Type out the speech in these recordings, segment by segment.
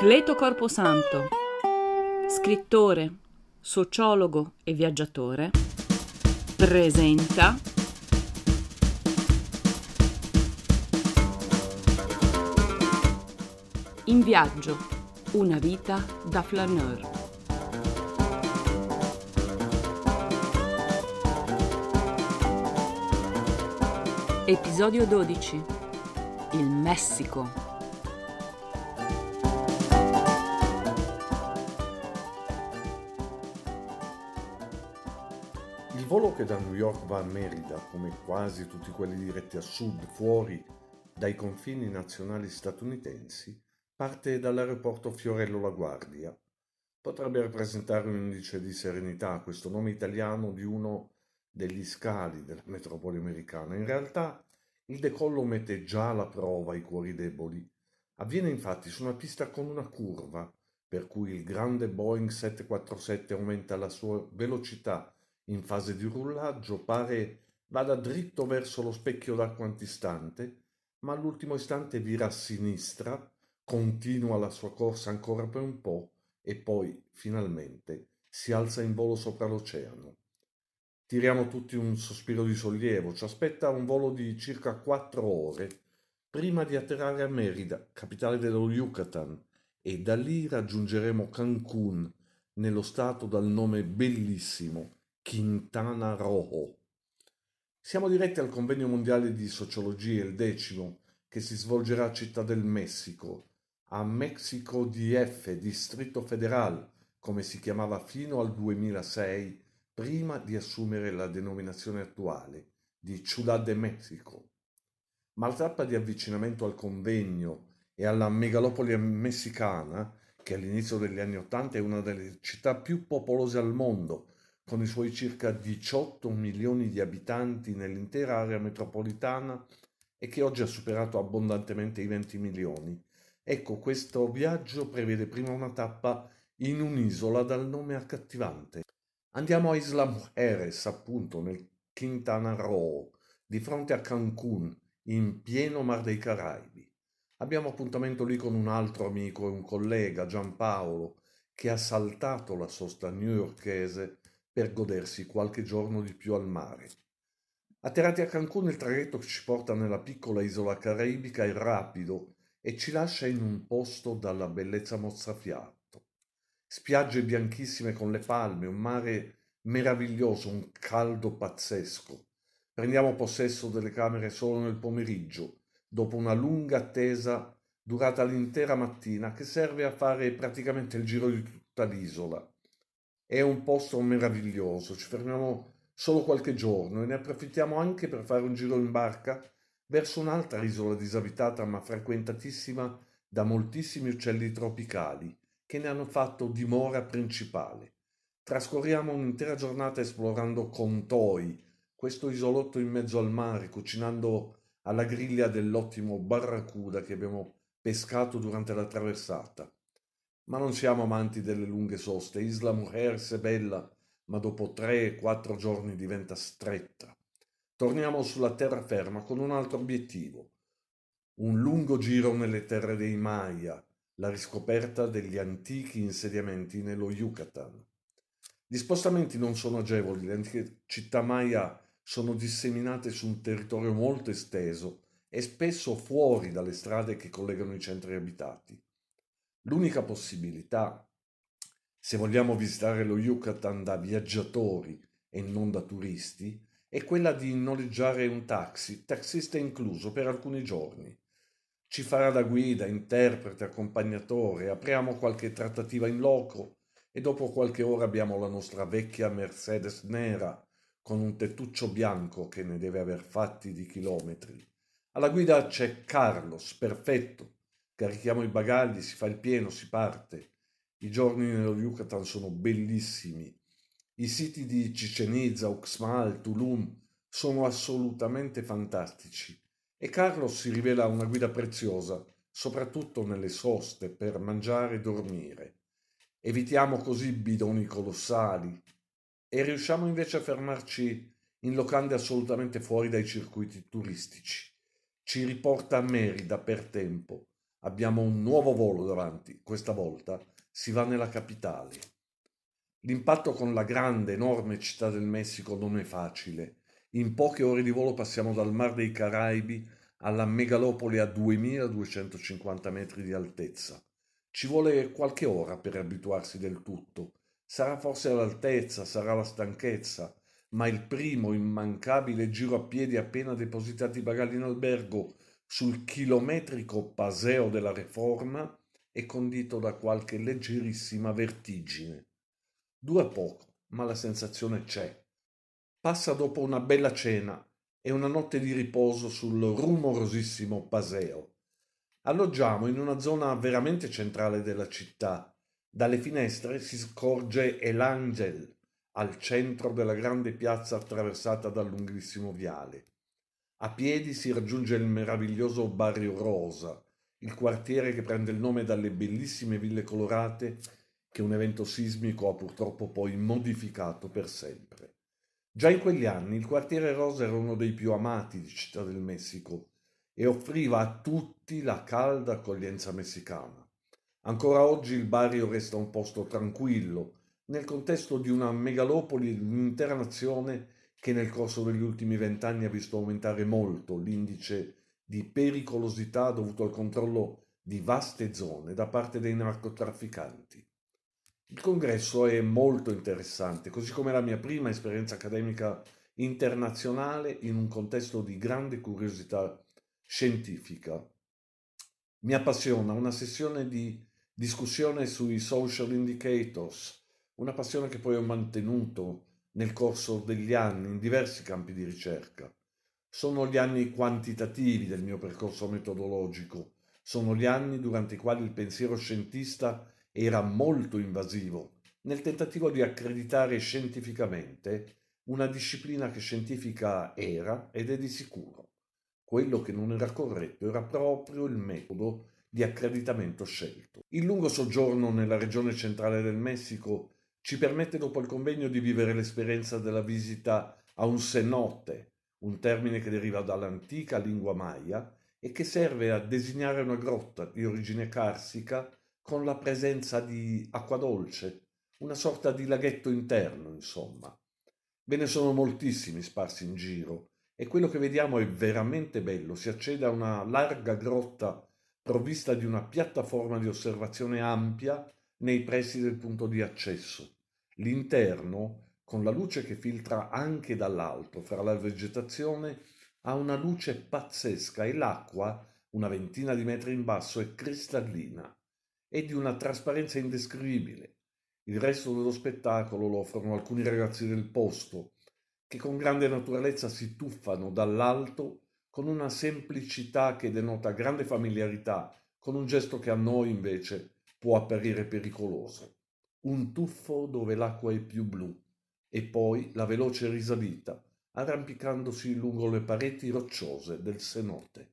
Cleto Corposanto, scrittore, sociologo e viaggiatore, presenta In viaggio, una vita da flaneur. Episodio 12 Il Messico volo che da New York va a Merida, come quasi tutti quelli diretti a sud, fuori dai confini nazionali statunitensi, parte dall'aeroporto Fiorello La Guardia. Potrebbe rappresentare un indice di serenità questo nome italiano di uno degli scali della metropoli americana. In realtà il decollo mette già alla prova i cuori deboli. Avviene infatti su una pista con una curva, per cui il grande Boeing 747 aumenta la sua velocità in fase di rullaggio pare vada dritto verso lo specchio d'acqua antistante, ma all'ultimo istante vira a sinistra, continua la sua corsa ancora per un po' e poi, finalmente, si alza in volo sopra l'oceano. Tiriamo tutti un sospiro di sollievo, ci aspetta un volo di circa quattro ore prima di atterrare a Merida, capitale dello Yucatan, e da lì raggiungeremo Cancun, nello stato dal nome bellissimo Quintana Roo. Siamo diretti al convegno mondiale di sociologia, il decimo, che si svolgerà a Città del Messico, a Mexico DF, Distrito Federal, come si chiamava fino al 2006, prima di assumere la denominazione attuale di Ciudad de Mexico. Ma la tappa di avvicinamento al convegno e alla megalopoli messicana, che all'inizio degli anni Ottanta è una delle città più popolose al mondo, con i suoi circa 18 milioni di abitanti nell'intera area metropolitana e che oggi ha superato abbondantemente i 20 milioni. Ecco, questo viaggio prevede prima una tappa in un'isola dal nome accattivante. Andiamo a Isla Mujeres, appunto, nel Quintana Roo, di fronte a Cancun, in pieno Mar dei Caraibi. Abbiamo appuntamento lì con un altro amico e un collega, Giampaolo, che ha saltato la sosta newyorchese per godersi qualche giorno di più al mare. Atterrati a Cancun, il traghetto che ci porta nella piccola isola caraibica è rapido e ci lascia in un posto dalla bellezza mozzafiato. Spiagge bianchissime con le palme, un mare meraviglioso, un caldo pazzesco. Prendiamo possesso delle camere solo nel pomeriggio, dopo una lunga attesa durata l'intera mattina che serve a fare praticamente il giro di tutta l'isola è un posto meraviglioso, ci fermiamo solo qualche giorno e ne approfittiamo anche per fare un giro in barca verso un'altra isola disabitata ma frequentatissima da moltissimi uccelli tropicali che ne hanno fatto dimora principale. Trascorriamo un'intera giornata esplorando Contoi, questo isolotto in mezzo al mare, cucinando alla griglia dell'ottimo barracuda che abbiamo pescato durante la traversata ma non siamo amanti delle lunghe soste. Isla Mujer se bella, ma dopo 3 quattro giorni diventa stretta. Torniamo sulla terraferma con un altro obiettivo, un lungo giro nelle terre dei Maya, la riscoperta degli antichi insediamenti nello Yucatan. Gli spostamenti non sono agevoli, le antiche città Maya sono disseminate su un territorio molto esteso e spesso fuori dalle strade che collegano i centri abitati. L'unica possibilità, se vogliamo visitare lo Yucatan da viaggiatori e non da turisti, è quella di noleggiare un taxi, taxista incluso, per alcuni giorni. Ci farà da guida, interprete, accompagnatore, apriamo qualche trattativa in loco e dopo qualche ora abbiamo la nostra vecchia Mercedes nera con un tettuccio bianco che ne deve aver fatti di chilometri. Alla guida c'è Carlos, perfetto, Carichiamo i bagagli, si fa il pieno, si parte. I giorni nello Yucatan sono bellissimi. I siti di Cicenizza, Uxmal, Tulum sono assolutamente fantastici e Carlos si rivela una guida preziosa, soprattutto nelle soste per mangiare e dormire. Evitiamo così bidoni colossali e riusciamo invece a fermarci in locande assolutamente fuori dai circuiti turistici. Ci riporta a Merida per tempo Abbiamo un nuovo volo davanti, questa volta si va nella capitale. L'impatto con la grande, enorme città del Messico non è facile. In poche ore di volo passiamo dal Mar dei Caraibi alla megalopoli a 2250 metri di altezza. Ci vuole qualche ora per abituarsi del tutto. Sarà forse l'altezza, sarà la stanchezza, ma il primo immancabile giro a piedi appena depositati i bagagli in albergo sul chilometrico paseo della Reforma e condito da qualche leggerissima vertigine. Dura poco, ma la sensazione c'è. Passa dopo una bella cena e una notte di riposo sul rumorosissimo paseo. Alloggiamo in una zona veramente centrale della città. Dalle finestre si scorge El al centro della grande piazza attraversata dal lunghissimo viale. A piedi si raggiunge il meraviglioso Barrio Rosa, il quartiere che prende il nome dalle bellissime ville colorate che un evento sismico ha purtroppo poi modificato per sempre. Già in quegli anni il quartiere Rosa era uno dei più amati di Città del Messico e offriva a tutti la calda accoglienza messicana. Ancora oggi il barrio resta un posto tranquillo, nel contesto di una megalopoli e di un'intera nazione che nel corso degli ultimi vent'anni ha visto aumentare molto l'indice di pericolosità dovuto al controllo di vaste zone da parte dei narcotrafficanti. Il congresso è molto interessante, così come la mia prima esperienza accademica internazionale in un contesto di grande curiosità scientifica. Mi appassiona una sessione di discussione sui social indicators, una passione che poi ho mantenuto nel corso degli anni in diversi campi di ricerca. Sono gli anni quantitativi del mio percorso metodologico, sono gli anni durante i quali il pensiero scientista era molto invasivo nel tentativo di accreditare scientificamente una disciplina che scientifica era ed è di sicuro. Quello che non era corretto era proprio il metodo di accreditamento scelto. Il lungo soggiorno nella regione centrale del Messico ci permette dopo il convegno di vivere l'esperienza della visita a un cenote, un termine che deriva dall'antica lingua maya e che serve a designare una grotta di origine carsica con la presenza di acqua dolce, una sorta di laghetto interno, insomma. Ve ne sono moltissimi sparsi in giro e quello che vediamo è veramente bello. Si accede a una larga grotta provvista di una piattaforma di osservazione ampia nei pressi del punto di accesso. L'interno, con la luce che filtra anche dall'alto fra la vegetazione, ha una luce pazzesca e l'acqua, una ventina di metri in basso, è cristallina e di una trasparenza indescrivibile. Il resto dello spettacolo lo offrono alcuni ragazzi del posto, che con grande naturalezza si tuffano dall'alto con una semplicità che denota grande familiarità, con un gesto che a noi invece può apparire pericoloso. Un tuffo dove l'acqua è più blu e poi la veloce risalita, arrampicandosi lungo le pareti rocciose del Senote.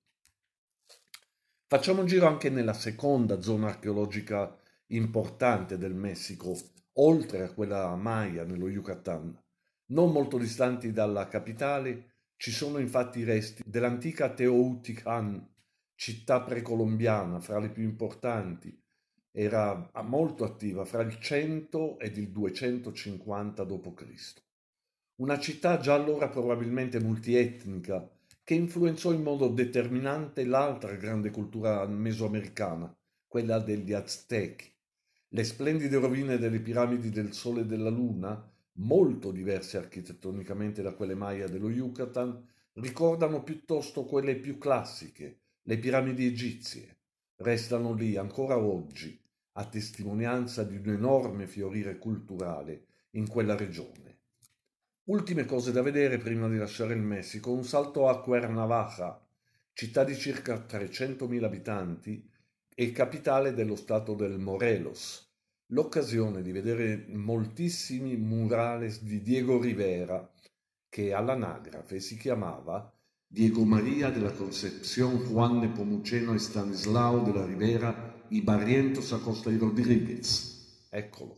Facciamo un giro anche nella seconda zona archeologica importante del Messico, oltre a quella Maya nello Yucatan. Non molto distanti dalla capitale ci sono infatti i resti dell'antica Teotihuacan, città precolombiana fra le più importanti, era ah, molto attiva fra il 100 ed il 250 d.C. Una città già allora probabilmente multietnica che influenzò in modo determinante l'altra grande cultura mesoamericana, quella degli Aztechi. Le splendide rovine delle piramidi del Sole e della Luna, molto diverse architettonicamente da quelle maya dello Yucatan, ricordano piuttosto quelle più classiche, le piramidi egizie. Restano lì ancora oggi a testimonianza di un enorme fiorire culturale in quella regione. Ultime cose da vedere prima di lasciare il Messico, un salto a Cuernavaca, città di circa 300.000 abitanti e capitale dello stato del Morelos, l'occasione di vedere moltissimi murales di Diego Rivera, che all'anagrafe si chiamava Diego Maria della Concepción Juan de Pomuceno e Stanislao la Rivera i Barrientos Acosta y Rodriguez. Eccolo,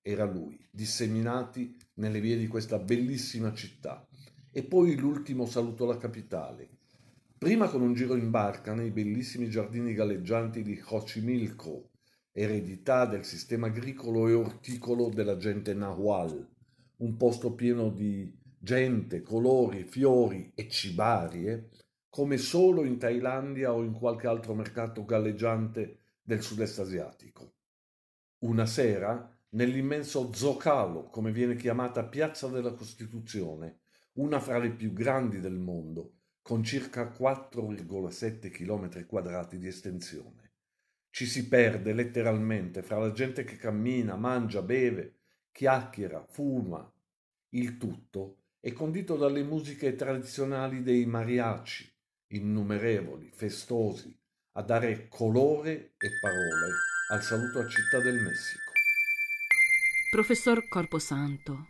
era lui, disseminati nelle vie di questa bellissima città. E poi l'ultimo saluto alla capitale, prima con un giro in barca nei bellissimi giardini galleggianti di Xochimilco, eredità del sistema agricolo e orticolo della gente Nahual, un posto pieno di gente, colori, fiori e cibarie, come solo in Thailandia o in qualche altro mercato galleggiante del sud-est asiatico. Una sera, nell'immenso Zocalo, come viene chiamata Piazza della Costituzione, una fra le più grandi del mondo, con circa 4,7 km quadrati di estensione. Ci si perde letteralmente fra la gente che cammina, mangia, beve, chiacchiera, fuma. Il tutto è condito dalle musiche tradizionali dei mariaci, innumerevoli, festosi, a dare colore e parole al saluto a Città del Messico. Professor Corposanto,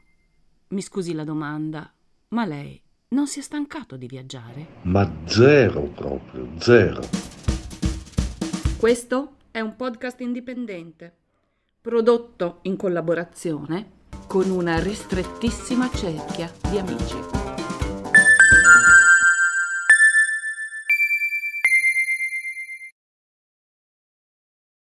mi scusi la domanda, ma lei non si è stancato di viaggiare? Ma zero proprio, zero. Questo è un podcast indipendente, prodotto in collaborazione con una ristrettissima cerchia di amici.